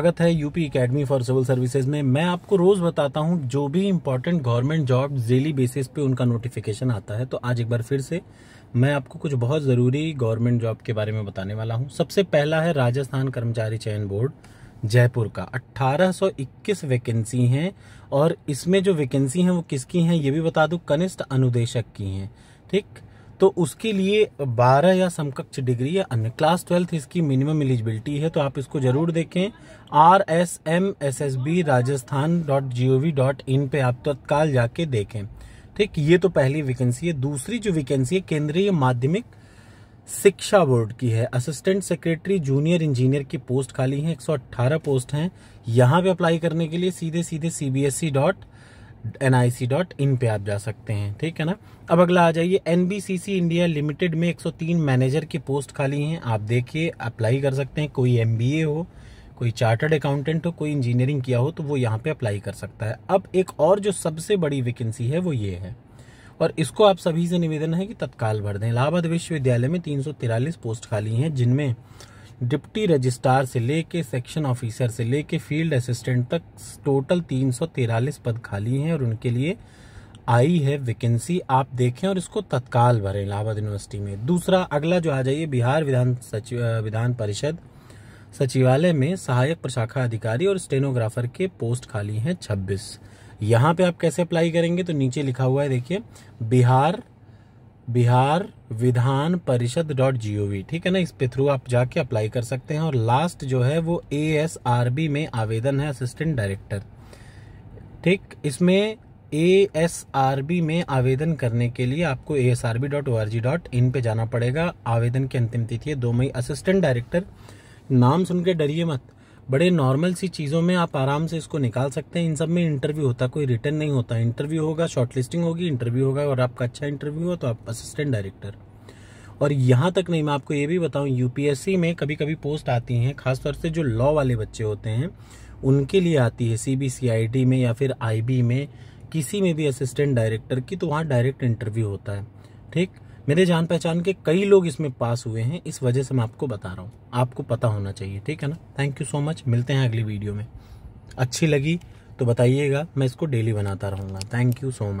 स्वागत है UP academy for civil services में मैं आपको रोज बताता हूँ जो भी important government job daily basis पे उनका नोटिफिकेशन आता है तो आज एक बार फिर से मैं आपको कुछ बहुत ज़रूरी गवर्नमेंट जॉब के बारे में बताने वाला हूँ सबसे पहला है राजस्थान कर्मचारी चयन बोर्ड जयपुर का 1821 वैकेंसी हैं और इसमें जो वैकेंसी हैं वो किसकी हैं ये भी बता दूँ कनिष्ठ अनुदेशक की हैं ठीक तो उसके लिए 12 या समकक्ष डिग्री या अन्य क्लास ट्वेल्थ इसकी मिनिमम एलिजिबिलिटी है तो आप इसको जरूर देखें R S M S S B Rajasthan dot G O V dot in पे आप तत्काल जाके देखें ठीक ये तो पहली वैकेंसी है दूसरी जो वैकेंसी है केंद्रीय माध्यमिक शिक्षा बोर्ड की है असिस्टेंट सेक्रेटरी जूनियर इंजीनियर की पोस्ट खाली है 118 पोस्ट हैं यहाँ पे अप्लाई करने के लिए सीधे सीधे C B S dot N I C dot in पे आप जा सकते हैं ठीक है ना अब अगला आ जाइए N B C C India limited में 103 मैनेजर की पोस्ट खाली हैं आप देखिए अप्लाई कर सकते हैं कोई एम बी ए हो कोई चार्टर्ड अकाउंटेंट हो कोई इंजीनियरिंग किया हो तो वो यहाँ पे अप्लाई कर सकता है अब एक और जो सबसे बड़ी वैकेंसी है वो ये है और इसको आप सभी से निवेदन है कि तत्काल भर दें इलाहाबाद विश्वविद्यालय में तीन पोस्ट खाली हैं जिनमें डिप्टी रजिस्ट्रार से लेके सेक्शन ऑफिसर से लेके फील्ड असिस्टेंट तक टोटल तीन पद खाली हैं और उनके लिए आई है वैकेंसी आप देखें और इसको तत्काल भरें इलाहाबाद यूनिवर्सिटी में दूसरा अगला जो आ जाइए बिहार विधान सचिव विधान परिषद सचिवालय में सहायक प्रशाखा अधिकारी और स्टेनोग्राफर के पोस्ट खाली हैं 26 यहाँ पे आप कैसे अप्लाई करेंगे तो नीचे लिखा हुआ है देखिए बिहार बिहार विधान परिषद डॉट जी ओ वी ठीक है ना इस पे थ्रू आप जाके अप्लाई कर सकते हैं और लास्ट जो है वो ए एस आर बी में आवेदन है असिस्टेंट डायरेक्टर ठीक इसमें ए एस आर बी में आवेदन करने के लिए आपको A S R B dot O R G dot in पे जाना पड़ेगा आवेदन की अंतिम तिथि है दो मई असिस्टेंट डायरेक्टर नाम सुन के डरिए मत बड़े नॉर्मल सी चीज़ों में आप आराम से इसको निकाल सकते हैं इन सब में इंटरव्यू होता कोई रिटर्न नहीं होता इंटरव्यू होगा शॉर्ट लिस्टिंग होगी इंटरव्यू होगा और आपका अच्छा इंटरव्यू हो तो आप असिस्टेंट डायरेक्टर और यहाँ तक नहीं मैं आपको ये भी बताऊँ यू में कभी कभी पोस्ट आती हैं खासतौर से जो लॉ वाले बच्चे होते हैं उनके लिए आती है C B C I T में या फिर आई बी में किसी में भी असिस्टेंट डायरेक्टर की तो वहाँ डायरेक्ट इंटरव्यू होता है ठीक मेरे जान पहचान के कई लोग इसमें पास हुए हैं इस वजह से मैं आपको बता रहा हूँ आपको पता होना चाहिए ठीक है ना थैंक यू सो मच मिलते हैं अगली वीडियो में अच्छी लगी तो बताइएगा मैं इसको डेली बनाता रहूँगा थैंक यू सो मच